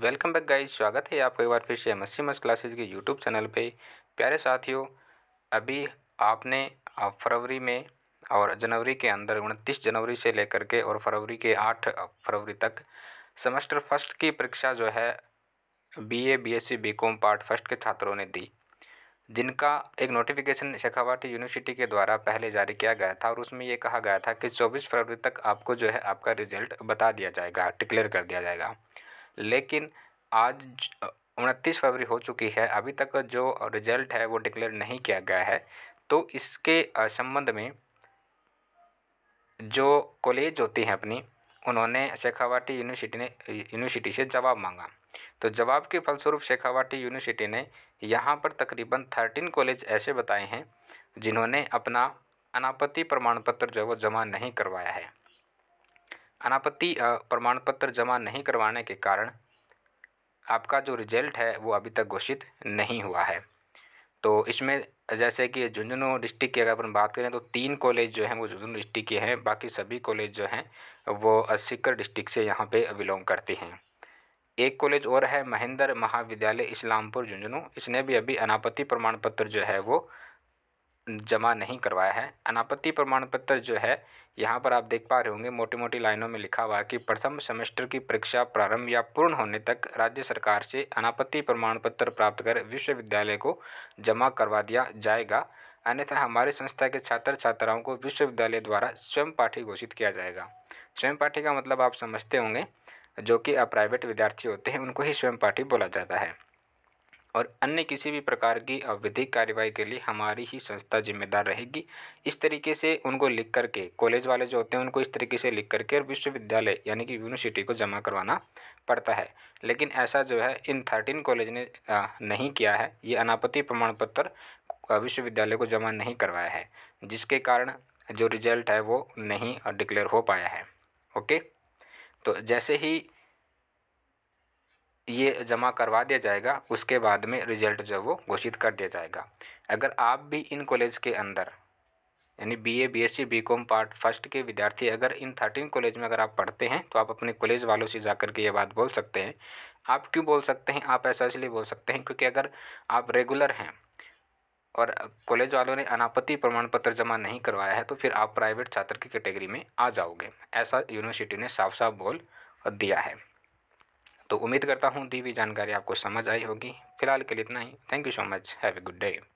welcome back guys स्वागत है आपका एक बार फिर से एम एस क्लासेज के यूट्यूब चैनल पे प्यारे साथियों अभी आपने फरवरी में और जनवरी के अंदर उनतीस जनवरी से लेकर के और फरवरी के आठ फरवरी तक सेमेस्टर फर्स्ट की परीक्षा जो है B A B S C B com part first के छात्रों ने दी जिनका एक नोटिफिकेशन शेखावाटी यूनिवर्सिटी के द्वारा पहले जारी किया गया था और उसमें ये कहा गया था कि चौबीस फरवरी तक आपको जो है आपका रिजल्ट बता दिया जाएगा डिक्लेयर कर दिया जाएगा लेकिन आज उनतीस फरवरी हो चुकी है अभी तक जो रिजल्ट है वो डिक्लेयर नहीं किया गया है तो इसके संबंध में जो कॉलेज होती हैं अपनी उन्होंने शेखावाटी यूनिवर्सिटी ने यूनिवर्सिटी से जवाब मांगा तो जवाब के फलस्वरूप शेखावाटी यूनिवर्सिटी ने यहाँ पर तकरीबन थर्टीन कॉलेज ऐसे बताए हैं जिन्होंने अपना अनापत्ति प्रमाण पत्र जो है वो जमा नहीं करवाया है अनापत्ति प्रमाण पत्र जमा नहीं करवाने के कारण आपका जो रिजल्ट है वो अभी तक घोषित नहीं हुआ है तो इसमें जैसे कि झुंझुनू डिस्ट्रिक्ट की अगर अपन बात करें तो तीन कॉलेज जो हैं वो झुंझुनू डिस्ट्रिक्ट के हैं बाकी सभी कॉलेज जो हैं वो सिक्कर डिस्ट्रिक्ट से यहाँ पे बिलोंग करते हैं एक कॉलेज और है महेंद्र महाविद्यालय इस्लामपुर झुंझुनू इसने भी अभी अनापत्ति प्रमाण पत्र जो है वो जमा नहीं करवाया है अनापत्ति प्रमाण पत्र जो है यहाँ पर आप देख पा रहे होंगे मोटी मोटी लाइनों में लिखा हुआ है कि प्रथम सेमेस्टर की परीक्षा प्रारंभ या पूर्ण होने तक राज्य सरकार से अनापत्ति प्रमाण पत्र प्राप्त कर विश्वविद्यालय को जमा करवा दिया जाएगा अन्यथा हमारे संस्था के छात्र छात्राओं को विश्वविद्यालय द्वारा स्वयं पाठी घोषित किया जाएगा स्वयं पाठी का मतलब आप समझते होंगे जो कि प्राइवेट विद्यार्थी होते हैं उनको ही स्वयं पाठी बोला जाता है और अन्य किसी भी प्रकार की अविधिक कार्यवाही के लिए हमारी ही संस्था जिम्मेदार रहेगी इस तरीके से उनको लिख करके कॉलेज वाले जो होते हैं उनको इस तरीके से लिख करके और विश्वविद्यालय यानी कि यूनिवर्सिटी को जमा करवाना पड़ता है लेकिन ऐसा जो है इन थर्टीन कॉलेज ने आ, नहीं किया है ये अनापत्ति प्रमाण पत्र विश्वविद्यालय को जमा नहीं करवाया है जिसके कारण जो रिजल्ट है वो नहीं डिक्लेयर हो पाया है ओके तो जैसे ही ये जमा करवा दिया जाएगा उसके बाद में रिजल्ट जो है वो घोषित कर दिया जाएगा अगर आप भी इन कॉलेज के अंदर यानी B A B S C B com part first के विद्यार्थी अगर इन थर्टीन कॉलेज में अगर आप पढ़ते हैं तो आप अपने कॉलेज वालों से जा के ये बात बोल सकते हैं आप क्यों बोल सकते हैं आप ऐसा इसलिए बोल सकते हैं क्योंकि अगर आप रेगुलर हैं और कॉलेज वालों ने अनापत्ति प्रमाण पत्र जमा नहीं करवाया है तो फिर आप प्राइवेट छात्र की कैटेगरी में आ जाओगे ऐसा यूनिवर्सिटी ने साफ साफ बोल दिया है तो उम्मीद करता हूँ दी हुई जानकारी आपको समझ आई होगी फिलहाल के लिए इतना ही thank you so much have a good day